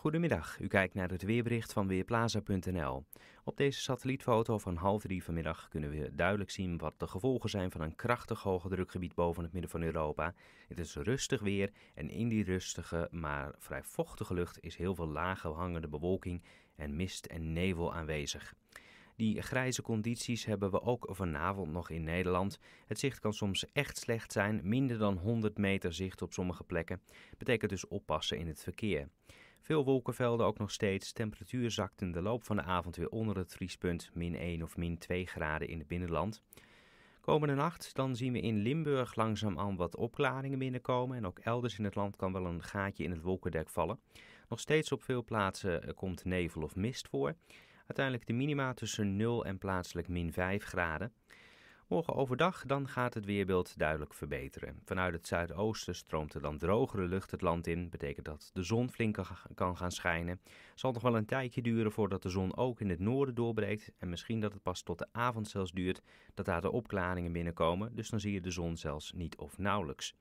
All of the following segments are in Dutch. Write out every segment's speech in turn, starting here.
Goedemiddag, u kijkt naar het weerbericht van Weerplaza.nl. Op deze satellietfoto van half drie vanmiddag kunnen we duidelijk zien wat de gevolgen zijn van een krachtig hoge drukgebied boven het midden van Europa. Het is rustig weer en in die rustige, maar vrij vochtige lucht is heel veel lage hangende bewolking en mist en nevel aanwezig. Die grijze condities hebben we ook vanavond nog in Nederland. Het zicht kan soms echt slecht zijn, minder dan 100 meter zicht op sommige plekken. Betekent dus oppassen in het verkeer. Veel wolkenvelden ook nog steeds. Temperatuur zakt in de loop van de avond weer onder het vriespunt min 1 of min 2 graden in het binnenland. Komende nacht dan zien we in Limburg langzaamaan wat opklaringen binnenkomen. En ook elders in het land kan wel een gaatje in het wolkendek vallen. Nog steeds op veel plaatsen eh, komt nevel of mist voor. Uiteindelijk de minima tussen 0 en plaatselijk min 5 graden. Morgen overdag dan gaat het weerbeeld duidelijk verbeteren. Vanuit het zuidoosten stroomt er dan drogere lucht het land in. Betekent dat de zon flink kan gaan schijnen. Zal nog wel een tijdje duren voordat de zon ook in het noorden doorbreekt. En misschien dat het pas tot de avond zelfs duurt dat daar de opklaringen binnenkomen. Dus dan zie je de zon zelfs niet of nauwelijks.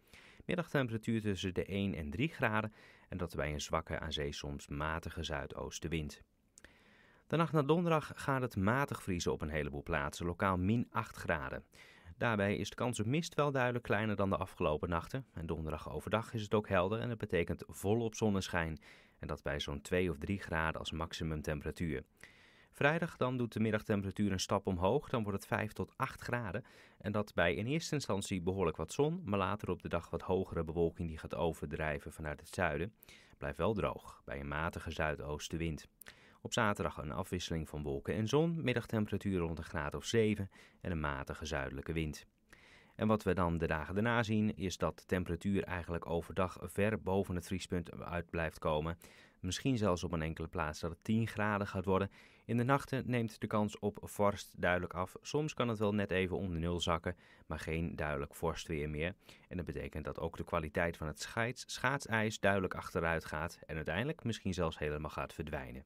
Middagtemperatuur tussen de 1 en 3 graden. En dat bij een zwakke aan zee soms matige zuidoostenwind. De nacht naar donderdag gaat het matig vriezen op een heleboel plaatsen, lokaal min 8 graden. Daarbij is de kans op mist wel duidelijk kleiner dan de afgelopen nachten. En donderdag overdag is het ook helder en dat betekent volop zonneschijn. En dat bij zo'n 2 of 3 graden als maximumtemperatuur. Vrijdag dan doet de middagtemperatuur een stap omhoog, dan wordt het 5 tot 8 graden. En dat bij in eerste instantie behoorlijk wat zon, maar later op de dag wat hogere bewolking die gaat overdrijven vanuit het zuiden. Blijft wel droog, bij een matige zuidoostenwind. Op zaterdag een afwisseling van wolken en zon, middagtemperatuur rond een graad of 7 en een matige zuidelijke wind. En wat we dan de dagen daarna zien, is dat de temperatuur eigenlijk overdag ver boven het vriespunt uit blijft komen. Misschien zelfs op een enkele plaats dat het 10 graden gaat worden. In de nachten neemt de kans op vorst duidelijk af. Soms kan het wel net even onder nul zakken, maar geen duidelijk vorst weer meer. En dat betekent dat ook de kwaliteit van het schaatsijs duidelijk achteruit gaat en uiteindelijk misschien zelfs helemaal gaat verdwijnen.